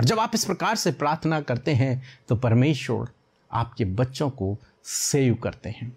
और जब आप इस प्रकार से प्रार्थना करते हैं तो परमेश्वर आपके बच्चों को सेव करते हैं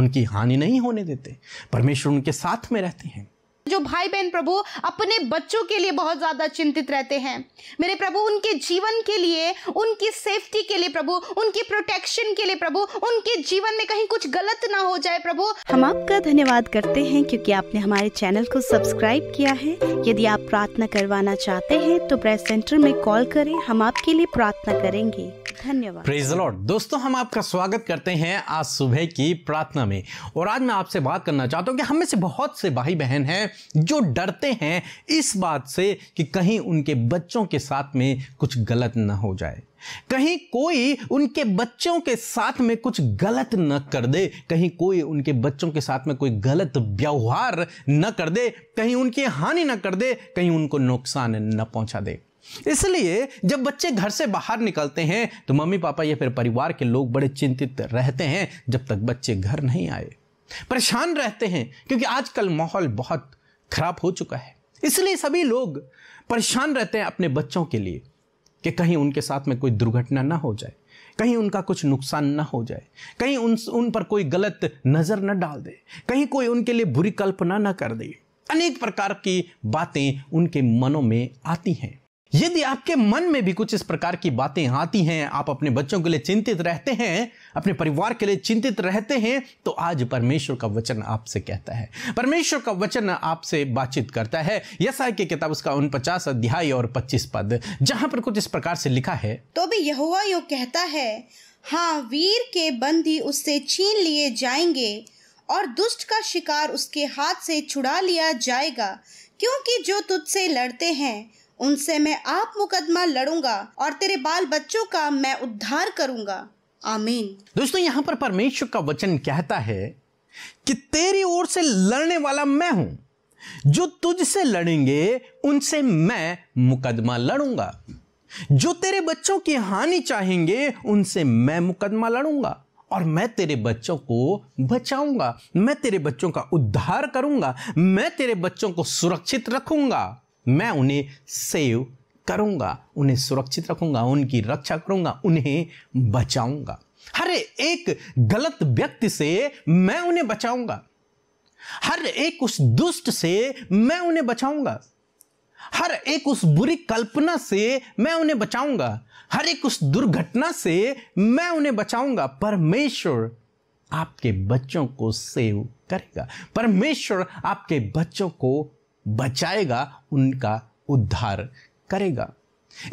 उनकी हानि नहीं होने देते परमेश्वर उनके साथ में रहते हैं जो भाई बहन प्रभु अपने बच्चों के लिए बहुत ज़्यादा चिंतित रहते हैं मेरे प्रभु उनके जीवन के लिए उनकी सेफ्टी के लिए प्रभु उनकी प्रोटेक्शन के लिए प्रभु उनके जीवन में कहीं कुछ गलत ना हो जाए प्रभु हम आपका धन्यवाद करते हैं क्योंकि आपने हमारे चैनल को सब्सक्राइब किया है यदि आप प्रार्थना करवाना चाहते हैं तो प्रेस सेंटर में कॉल करें हम आपके लिए प्रार्थना करेंगे धन्यवाद दोस्तों हम आपका स्वागत करते हैं आज सुबह की प्रार्थना में और आज मैं आपसे बात करना चाहता हूँ कि हम में से बहुत से भाई बहन हैं जो डरते हैं इस बात से कि कहीं उनके बच्चों के साथ में कुछ गलत न हो जाए कहीं कोई उनके बच्चों के साथ में कुछ गलत न कर दे कहीं कोई उनके बच्चों के साथ में कोई गलत व्यवहार न कर दे कहीं उनकी हानि न कर दे कहीं उनको नुकसान न पहुंचा दे इसलिए जब बच्चे घर से बाहर निकलते हैं तो मम्मी पापा या फिर परिवार के लोग बड़े चिंतित रहते हैं जब तक बच्चे घर नहीं आए परेशान रहते हैं क्योंकि आजकल माहौल बहुत खराब हो चुका है इसलिए सभी लोग परेशान रहते हैं अपने बच्चों के लिए कि कहीं उनके साथ में कोई दुर्घटना ना हो जाए कहीं उनका कुछ नुकसान ना हो जाए कहीं उन उन पर कोई गलत नज़र न डाल दे कहीं कोई उनके लिए बुरी कल्पना ना कर दे अनेक प्रकार की बातें उनके मनों में आती हैं यदि आपके मन में भी कुछ इस प्रकार की बातें आती हैं आप अपने बच्चों के लिए चिंतित रहते हैं अपने परिवार के लिए चिंतित रहते हैं तो आज परमेश्वर का वचन आपसे कहता है परमेश्वर का वचन आपसे बातचीत करता है यसाई की किताब उसका उनपचास अध्याय और पच्चीस पद जहां पर कुछ इस प्रकार से लिखा है तो भी यहुआ यो कहता है हाँ वीर के बंदी उससे छीन लिए जाएंगे और दुष्ट का शिकार उसके हाथ से छुड़ा लिया जाएगा क्योंकि जो तुझसे लड़ते हैं उनसे मैं आप मुकदमा लड़ूंगा और तेरे बाल बच्चों का मैं उद्धार करूंगा आमीन दोस्तों यहाँ पर परमेश्वर का वचन कहता है कि तेरी ओर से लड़ने वाला मैं हूं जो तुझसे लड़ेंगे उनसे मैं मुकदमा लड़ूंगा जो तेरे बच्चों की हानि चाहेंगे उनसे मैं मुकदमा लड़ूंगा और मैं तेरे बच्चों को बचाऊंगा मैं तेरे बच्चों का उद्धार करूंगा मैं तेरे बच्चों को सुरक्षित रखूंगा मैं उन्हें सेव करूंगा उन्हें सुरक्षित रखूंगा उनकी रक्षा करूंगा उन्हें बचाऊंगा हर एक गलत व्यक्ति से मैं उन्हें बचाऊंगा हर एक उस दुष्ट से मैं उन्हें बचाऊंगा हर एक उस बुरी कल्पना से मैं उन्हें बचाऊंगा हर एक उस दुर्घटना से मैं उन्हें बचाऊंगा परमेश्वर आपके बच्चों को सेव करेगा परमेश्वर आपके बच्चों को बचाएगा उनका उद्धार करेगा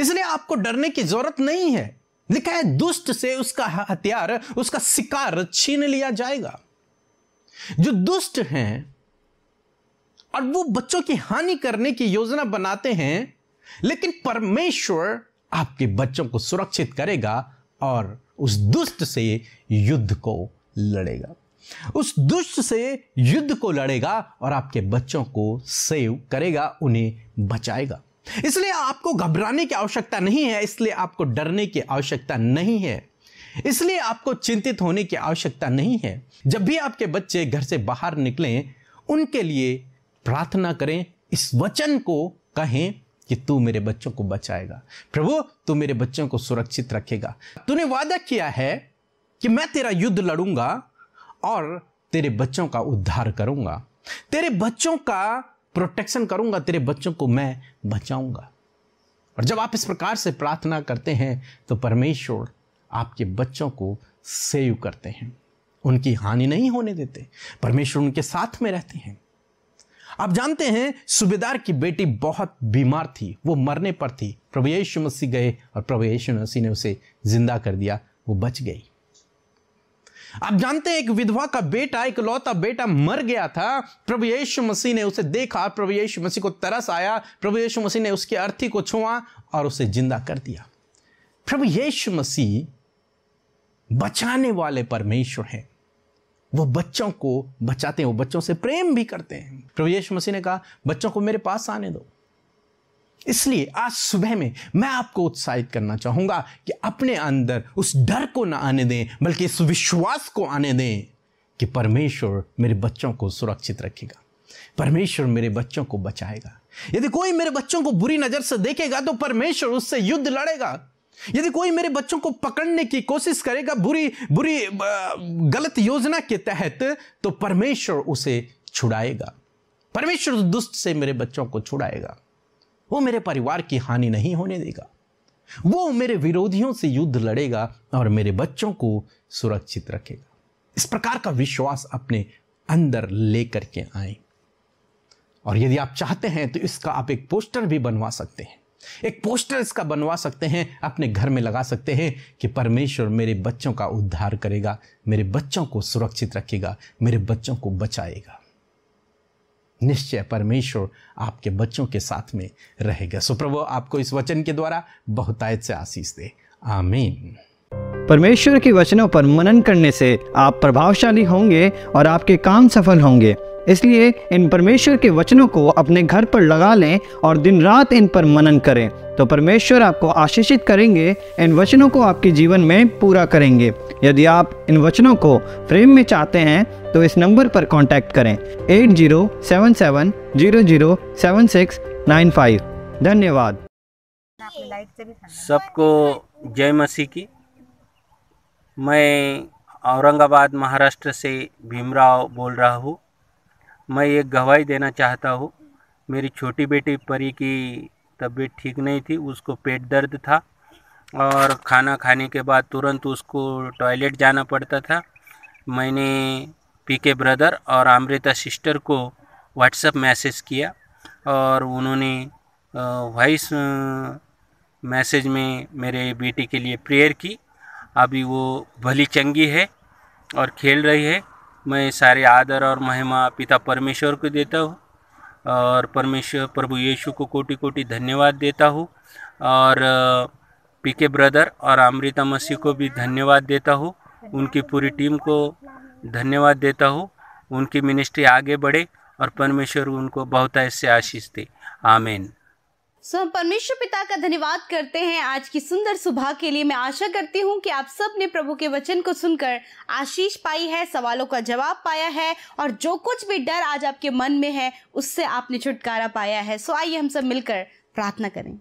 इसलिए आपको डरने की जरूरत नहीं है लिखा है दुष्ट से उसका हथियार उसका शिकार छीन लिया जाएगा जो दुष्ट हैं और वो बच्चों की हानि करने की योजना बनाते हैं लेकिन परमेश्वर आपके बच्चों को सुरक्षित करेगा और उस दुष्ट से युद्ध को लड़ेगा उस दुष्ट से युद्ध को लड़ेगा और आपके बच्चों को सेव करेगा उन्हें बचाएगा इसलिए आपको घबराने की आवश्यकता नहीं है इसलिए आपको डरने की आवश्यकता नहीं है इसलिए आपको चिंतित होने की आवश्यकता नहीं है जब भी आपके बच्चे घर से बाहर निकलें उनके लिए प्रार्थना करें इस वचन को कहें कि तू मेरे बच्चों को बचाएगा प्रभु तू मेरे बच्चों को सुरक्षित रखेगा तूने वादा किया है कि मैं तेरा युद्ध लड़ूंगा और तेरे बच्चों का उद्धार करूंगा तेरे बच्चों का प्रोटेक्शन करूंगा तेरे बच्चों को मैं बचाऊंगा और जब आप इस प्रकार से प्रार्थना करते हैं तो परमेश्वर आपके बच्चों को सेव करते हैं उनकी हानि नहीं होने देते परमेश्वर उनके साथ में रहते हैं आप जानते हैं सुबेदार की बेटी बहुत बीमार थी वो मरने पर थी प्रभु यीशु मसीह गए और प्रभु यीशु मसीह ने उसे जिंदा कर दिया वो बच गई आप जानते हैं एक विधवा का बेटा एक लौता बेटा मर गया था प्रभु यीशु मसीह ने उसे देखा प्रभु यीशु मसीह को तरस आया प्रभु यीशु मसीह ने उसकी अर्थी को छुआ और उसे जिंदा कर दिया प्रभु यीशु मसीह बचाने वाले परमेश्वर हैं वो बच्चों को बचाते हैं वो बच्चों से प्रेम भी करते हैं प्रभु यीशु मसीह ने कहा बच्चों को मेरे पास आने दो इसलिए आज सुबह में मैं आपको उत्साहित करना चाहूंगा कि अपने अंदर उस डर को ना आने दें बल्कि इस विश्वास को आने दें कि परमेश्वर मेरे बच्चों को सुरक्षित रखेगा परमेश्वर मेरे बच्चों को बचाएगा यदि कोई मेरे बच्चों को बुरी नज़र से देखेगा तो परमेश्वर उससे युद्ध लड़ेगा यदि कोई मेरे बच्चों को पकड़ने की कोशिश करेगा बुरी बुरी गलत योजना के तहत तो परमेश्वर उसे छुड़ाएगा परमेश्वर दुष्ट से मेरे बच्चों को छुड़ाएगा वो मेरे परिवार की हानि नहीं होने देगा वो मेरे विरोधियों से युद्ध लड़ेगा और मेरे बच्चों को सुरक्षित रखेगा इस प्रकार का विश्वास अपने अंदर लेकर के आए और यदि आप चाहते हैं तो इसका आप एक पोस्टर भी बनवा सकते हैं एक पोस्टर इसका बनवा सकते हैं अपने घर में लगा सकते हैं कि परमेश्वर मेरे बच्चों का उद्धार करेगा मेरे बच्चों को सुरक्षित रखेगा मेरे बच्चों को बचाएगा निश्चय परमेश्वर आपके बच्चों के साथ में रहेगा सुप्रभु आपको इस वचन के द्वारा बहुतायत से आशीष दे आमीन परमेश्वर के वचनों पर मनन करने से आप प्रभावशाली होंगे और आपके काम सफल होंगे इसलिए इन परमेश्वर के वचनों को अपने घर पर लगा लें और दिन रात इन पर मनन करें तो परमेश्वर आपको आशीषित करेंगे इन वचनों को आपके जीवन में पूरा करेंगे यदि आप इन वचनों को फ्रेम में चाहते हैं तो इस नंबर पर कॉन्टैक्ट करें eight zero seven seven zero zero seven six nine five धन्यवाद सबको जय मसीह की मैं औरंगाबाद महाराष्ट्र से भीमराव बोल रहा हूँ मैं एक गवाही देना चाहता हूँ मेरी छोटी बेटी परी की तबीयत ठीक नहीं थी उसको पेट दर्द था और खाना खाने के बाद तुरंत उसको टॉयलेट जाना पड़ता था मैंने पी के ब्रदर और अमृता सिस्टर को व्हाट्सएप मैसेज किया और उन्होंने वॉइस मैसेज में मेरे बेटी के लिए प्रेयर की अभी वो भली चंगी है और खेल रही है मैं सारे आदर और महिमा पिता परमेश्वर को देता हूँ और परमेश्वर प्रभु यीशु को कोटि कोटि धन्यवाद देता हूँ और पीके ब्रदर और अमृता मसीह को भी धन्यवाद देता हूँ उनकी पूरी टीम को धन्यवाद देता हूँ उनकी मिनिस्ट्री आगे बढ़े और परमेश्वर उनको बहुत ऐसे आशीष दे आमेन सो हम परमेश्वर पिता का धन्यवाद करते हैं आज की सुंदर सुबह के लिए मैं आशा करती हूँ कि आप सब ने प्रभु के वचन को सुनकर आशीष पाई है सवालों का जवाब पाया है और जो कुछ भी डर आज आपके मन में है उससे आपने छुटकारा पाया है सो आइए हम सब मिलकर प्रार्थना करें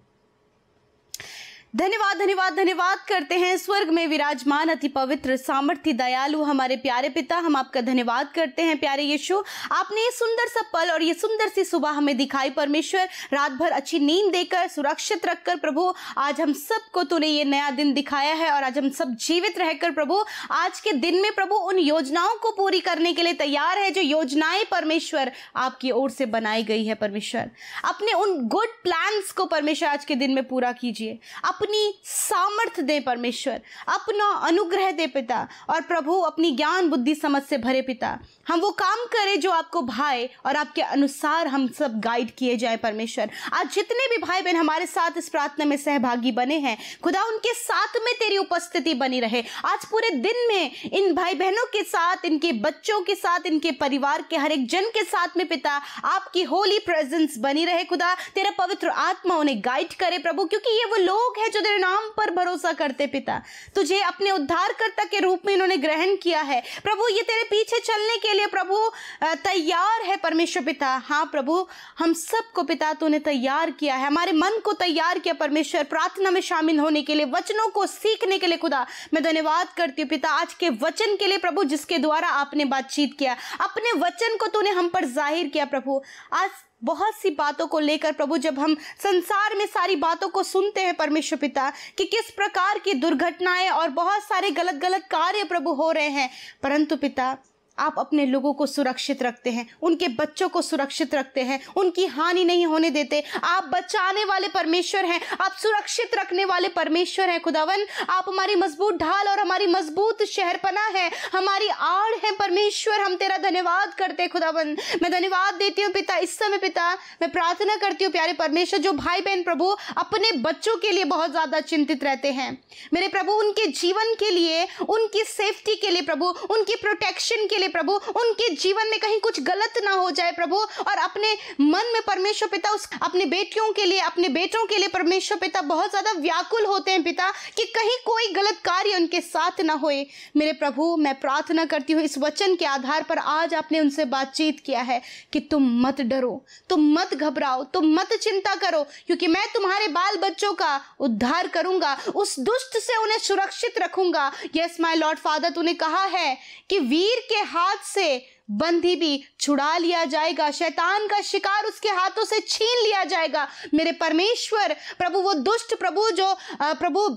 धन्यवाद धन्यवाद धन्यवाद करते हैं स्वर्ग में विराजमान अति पवित्र सामर्थ्य दयालु हमारे प्यारे पिता हम आपका धन्यवाद करते हैं प्यारे यीशु आपने ये सुंदर सा पल और ये सुंदर सी सुबह हमें दिखाई परमेश्वर रात भर अच्छी नींद देकर सुरक्षित रखकर प्रभु आज हम सबको तूने ये नया दिन दिखाया है और आज हम सब जीवित रहकर प्रभु आज के दिन में प्रभु उन योजनाओं को पूरी करने के लिए तैयार है जो योजनाएं परमेश्वर आपकी ओर से बनाई गई है परमेश्वर अपने उन गुड प्लान्स को परमेश्वर आज के दिन में पूरा कीजिए अपने अपनी सामर्थ्य दे परमेश्वर अपना अनुग्रह दे पिता और प्रभु अपनी ज्ञान बुद्धि समझ से भरे पिता हम वो काम करें जो आपको भाए और आपके अनुसार हम सब गाइड किए जाए परमेश्वर आज जितने भी भाई बहन हमारे साथ इस प्रार्थना में सहभागी बने हैं खुदा उनके साथ में तेरी उपस्थिति बनी रहे आज पूरे दिन में इन भाई बहनों के साथ इनके बच्चों के साथ इनके परिवार के हर एक जन के साथ में पिता आपकी होली प्रेजेंस बनी रहे खुदा तेरा पवित्र आत्मा उन्हें गाइड करे प्रभु क्योंकि ये वो लोग हैं जो तेरे नाम पर भरोसा करते पिता तुझे अपने उद्धारकर्ता के रूप में इन्होंने ग्रहण किया है प्रभु ये तेरे पीछे चलने के लिए प्रभु तैयार है परमेश्वर पिता हाँ प्रभु हम सबको पिता तूने तैयार किया है हमारे मन को तैयार किया परमेश्वर प्रार्थना में शामिल होने के लिए वचनों को सीखने के लिए खुदा मैं धन्यवाद करती हूँ पिता आज के वचन के लिए प्रभु जिसके द्वारा आपने बातचीत किया अपने वचन को तूने हम पर जाहिर किया प्रभु आज बहुत सी बातों को लेकर प्रभु जब हम संसार में सारी बातों को सुनते हैं परमेश्वर पिता कि किस प्रकार की दुर्घटनाएं और बहुत सारे गलत गलत कार्य प्रभु हो रहे हैं परंतु पिता आप अपने लोगों को सुरक्षित रखते हैं उनके बच्चों को सुरक्षित रखते हैं उनकी हानि नहीं होने देते आप बचाने वाले परमेश्वर हैं आप सुरक्षित रखने वाले परमेश्वर हैं खुदावन आप हमारी मजबूत ढाल और हमारी मजबूत शहरपना है हमारी आड़ है परमेश्वर हम तेरा धन्यवाद करते हैं खुदावन मैं धन्यवाद देती हूँ पिता इस समय पिता मैं प्रार्थना करती हूँ प्यारे परमेश्वर जो भाई बहन प्रभु अपने बच्चों के लिए बहुत ज़्यादा चिंतित रहते हैं मेरे प्रभु उनके जीवन के लिए उनकी सेफ्टी के लिए प्रभु उनकी प्रोटेक्शन के लिए लिए प्रभु उनके जीवन में कहीं कुछ गलत ना हो जाए प्रभु और अपने मन में परमेश्वर पिता उस अपने बेटियों के लिए अपने बेटों के लिए परमेश्वर पिता बहुत ज़्यादा व्याकुल होते हैं पिता कि कहीं कोई गलत कार्य उनके साथ ना होए मेरे प्रभु मैं प्रार्थना करती हूँ इस वचन के आधार पर आज आपने उनसे बातचीत किया है कि तुम मत डरो तुम मत घबराओ तुम मत चिंता करो क्योंकि मैं तुम्हारे बाल बच्चों का उद्धार करूंगा उस दुष्ट से उन्हें सुरक्षित रखूंगा यस माई लॉर्ड फादर तूने कहा है कि वीर के हाथ से बंधी भी छुड़ा लिया जाएगा शैतान का शिकार उसके हाथों से छीन लिया जाएगा मेरे परमेश्वर प्रभु वो दुष्ट प्रभु जो प्रभु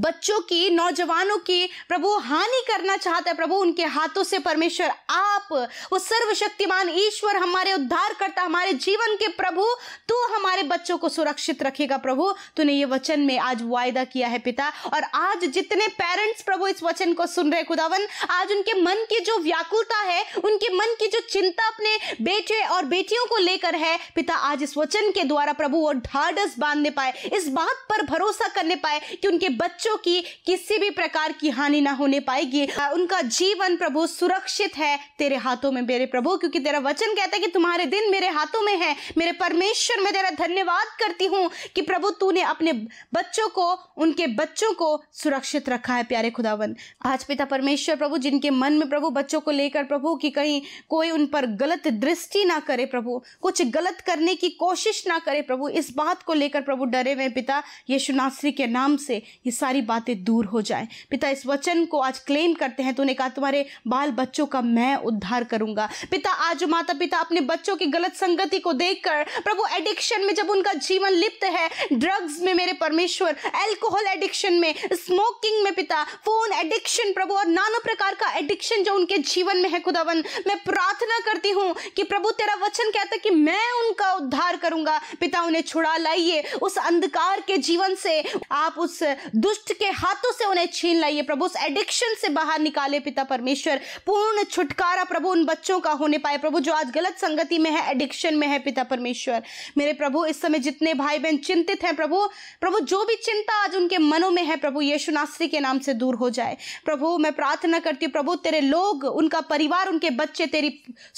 बच्चों की नौजवानों की प्रभु हानि करना चाहता है प्रभु उनके हाथों से परमेश्वर आप वो सर्वशक्तिमान ईश्वर हमारे उद्धार करता हमारे जीवन के प्रभु तू हमारे बच्चों को सुरक्षित रखेगा प्रभु तूने ये वचन में आज वायदा किया है पिता और आज जितने पेरेंट्स प्रभु इस वचन को सुन रहे खुदावन आज उनके मन की जो व्याकुलता है उनके मन की जो चिंता अपने बेटे और बेटियों को लेकर है पिता आज इस वचन के द्वारा प्रभु वो ढाढ़स बांधने पाए इस बात पर भरोसा करने पाए कि उनके बच्चे बच्चों की किसी भी प्रकार की हानि ना होने पाएगी उनका जीवन प्रभु सुरक्षित है तेरे हाथों में मेरे प्रभु क्योंकि तेरा वचन कहता है कि तुम्हारे दिन मेरे हाथों में है मेरे परमेश्वर में तेरा धन्यवाद करती हूँ कि प्रभु तू अपने बच्चों को उनके बच्चों को सुरक्षित रखा है प्यारे खुदावन आज पिता परमेश्वर प्रभु जिनके मन में प्रभु बच्चों को लेकर प्रभु की कहीं कोई उन पर गलत दृष्टि ना करे प्रभु कुछ गलत करने की कोशिश ना करे प्रभु इस बात को लेकर प्रभु डरे हुए पिता यीशु नासरी के नाम से ये सारी बातें दूर हो जाए पिता इस वचन को आज क्लेम करते हैं तूने तो कहा तुम्हारे बाल बच्चों का मैं उद्धार करूंगा पिता आज माता पिता अपने बच्चों की गलत संगति को देखकर प्रभु एडिक्शन में जब उनका जीवन लिप्त है ड्रग्स में मेरे परमेश्वर एल्कोहल एडिक्शन में स्मोकिंग में पिता फोन एडिक्शन प्रभु और नाना प्रकार का एडिक्शन जो उनके जीवन में है खुदावन मैं प्रार्थना करती हूँ कि प्रभु तेरा वचन कहता कि मैं उनका उद्धार करूंगा पिता उन्हें छुड़ा लाइए उस अंधकार के जीवन से आप उस दुष्ट दुष्ट के हाथों से उन्हें छीन लाइए प्रभु उस एडिक्शन से बाहर निकाले पिता परमेश्वर पूर्ण छुटकारा प्रभु उन बच्चों का होने पाए प्रभु जो आज गलत संगति में है एडिक्शन में है पिता परमेश्वर मेरे प्रभु इस समय जितने भाई बहन चिंतित हैं प्रभु प्रभु जो भी चिंता आज उनके मनों में है प्रभु यीशु नास्त्री के नाम से दूर हो जाए प्रभु मैं प्रार्थना करती हूँ प्रभु तेरे लोग उनका परिवार उनके बच्चे तेरी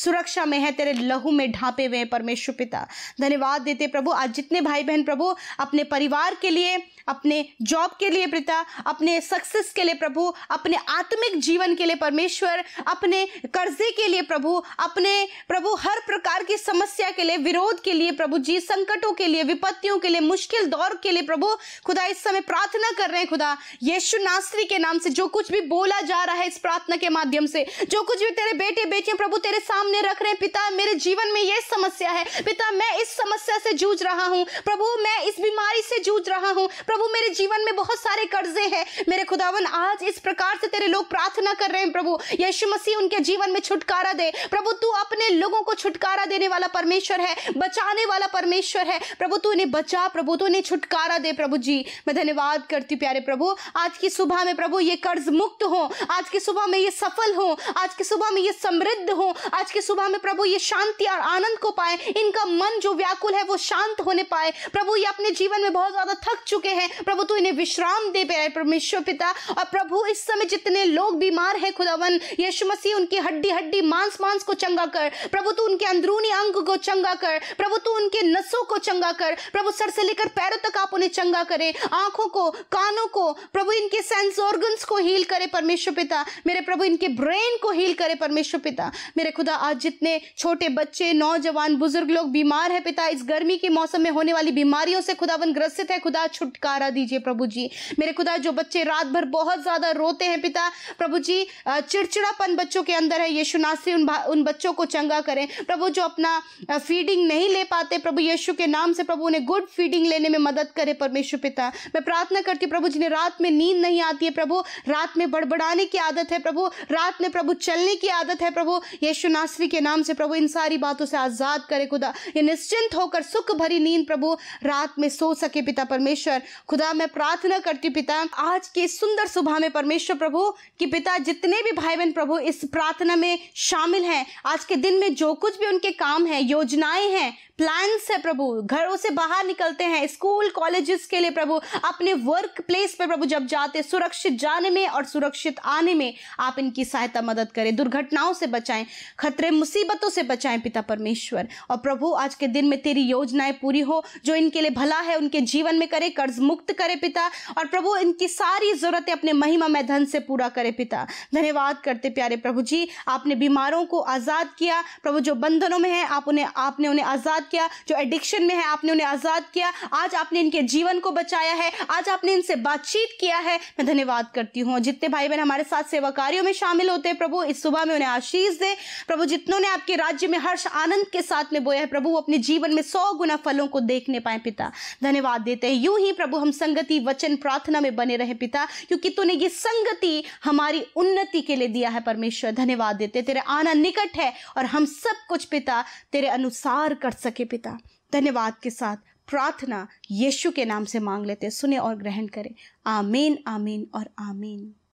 सुरक्षा में है तेरे लहू में ढांपे हुए हैं परमेश्वर पिता धन्यवाद देते प्रभु आज जितने भाई बहन प्रभु अपने परिवार के लिए अपने जॉब के लिए लिए पिता अपने सक्सेस के लिए प्रभु अपने आत्मिक जीवन के लिए परमेश्वर अपने कर्जे के लिए प्रभु अपने प्रभु हर प्रकार की समस्या के लिए विरोध के लिए प्रभु जी संकटों के लिए विपत्तियों के लिए मुश्किल दौर के लिए प्रभु खुदा इस समय प्रार्थना कर रहे हैं खुदा यीशु नास्त्री के नाम से जो कुछ भी बोला जा रहा है इस प्रार्थना के माध्यम से जो कुछ भी तेरे बेटे बेटे प्रभु तेरे सामने रख रहे हैं पिता मेरे जीवन में यह समस्या है पिता मैं इस समस्या से जूझ रहा हूँ प्रभु मैं इस बीमारी से जूझ रहा हूँ प्रभु मेरे जीवन में बहुत सारे सारे कर्जे हैं मेरे खुदावन आज इस प्रकार से तेरे लोग प्रार्थना कर रहे हैं प्रभु यीशु मसीह उनके जीवन में छुटकारा दे प्रभु तू अपने लोगों को छुटकारा देने वाला परमेश्वर है बचाने वाला परमेश्वर है प्रभु तू इन्हें बचा प्रभु तू इन्हें छुटकारा दे प्रभु जी मैं धन्यवाद करती हूँ प्यारे प्रभु आज की सुबह में प्रभु ये कर्ज मुक्त हो आज की सुबह में ये सफल हो आज की सुबह में ये समृद्ध हो आज की सुबह में प्रभु ये शांति और आनंद को पाए इनका मन जो व्याकुल है वो शांत होने पाए प्रभु ये अपने जीवन में बहुत ज्यादा थक चुके हैं प्रभु तू इन्हें विश्राम दे प्यारे परमेश्वर पिता और प्रभु इस समय जितने लोग बीमार हैं खुदावन यीशु मसीह उनकी हड्डी हड्डी मांस मांस को चंगा कर प्रभु तू उनके अंदरूनी अंग को चंगा कर प्रभु तू उनके नसों को चंगा कर प्रभु सर से लेकर पैरों तक आप उन्हें चंगा करें आंखों को कानों को प्रभु इनके सेंस ऑर्गन्स को हील करे परमेश्वर पिता मेरे प्रभु इनके ब्रेन को हील करे परमेश्वर पिता मेरे खुदा आज जितने छोटे बच्चे नौजवान बुजुर्ग लोग बीमार है पिता इस गर्मी के मौसम में होने वाली बीमारियों से खुदावन ग्रसित है खुदा छुटकारा दीजिए प्रभु जी मेरे खुदा जो बच्चे रात भर बहुत ज़्यादा रोते हैं पिता प्रभु जी चिड़चिड़ापन बच्चों के अंदर है यीशु नासी उन उन बच्चों को चंगा करें प्रभु जो अपना फीडिंग नहीं ले पाते प्रभु यीशु के नाम से प्रभु उन्हें गुड फीडिंग लेने में मदद करे परमेश्वर पिता मैं प्रार्थना करती प्रभु जिन्हें रात में नींद नहीं आती है प्रभु रात में बड़बड़ाने की आदत है प्रभु रात में प्रभु चलने की आदत है प्रभु यीशु नासरी के नाम से प्रभु इन सारी बातों से आज़ाद करे खुदा ये निश्चिंत होकर सुख भरी नींद प्रभु रात में सो सके पिता परमेश्वर खुदा मैं प्रार्थना करती के पिता आज के सुंदर सुबह में परमेश्वर प्रभु की पिता जितने भी भाई बहन प्रभु इस प्रार्थना में शामिल हैं आज के दिन में जो कुछ भी उनके काम है योजनाएं हैं प्लान्स है प्रभु घरों से बाहर निकलते हैं स्कूल कॉलेजेस के लिए प्रभु अपने वर्क प्लेस पर प्रभु जब जाते सुरक्षित जाने में और सुरक्षित आने में आप इनकी सहायता मदद करें दुर्घटनाओं से बचाएं खतरे मुसीबतों से बचाएं पिता परमेश्वर और प्रभु आज के दिन में तेरी योजनाएं पूरी हो जो इनके लिए भला है उनके जीवन में करे कर्ज मुक्त करे पिता और प्रभु इनकी सारी जरूरतें अपने महिमा में धन से पूरा करे पिता धन्यवाद करते प्यारे प्रभु जी आपने बीमारों को आज़ाद किया प्रभु जो बंधनों में है आप उन्हें आपने उन्हें आज़ाद किया जो एडिक्शन में है आपने उन्हें आज़ाद किया आज आपने इनके जीवन को बचाया है आज आपने इनसे बातचीत किया है मैं धन्यवाद करती हूँ जितने भाई बहन हमारे साथ सेवा कार्यों में शामिल होते हैं प्रभु इस सुबह में उन्हें आशीष दे प्रभु जितनों ने आपके राज्य में हर्ष आनंद के साथ में बोया है प्रभु अपने जीवन में सौ गुना फलों को देखने पाए पिता धन्यवाद देते हैं यूं ही प्रभु हम संगति वचन प्रार्थना में बने रहे पिता क्योंकि तूने ये संगति हमारी उन्नति के लिए दिया है परमेश्वर धन्यवाद देते तेरे आना निकट है और हम सब कुछ पिता तेरे अनुसार कर सकते सके पिता धन्यवाद के साथ प्रार्थना यीशु के नाम से मांग लेते सुने और ग्रहण करें आमीन आमीन और आमीन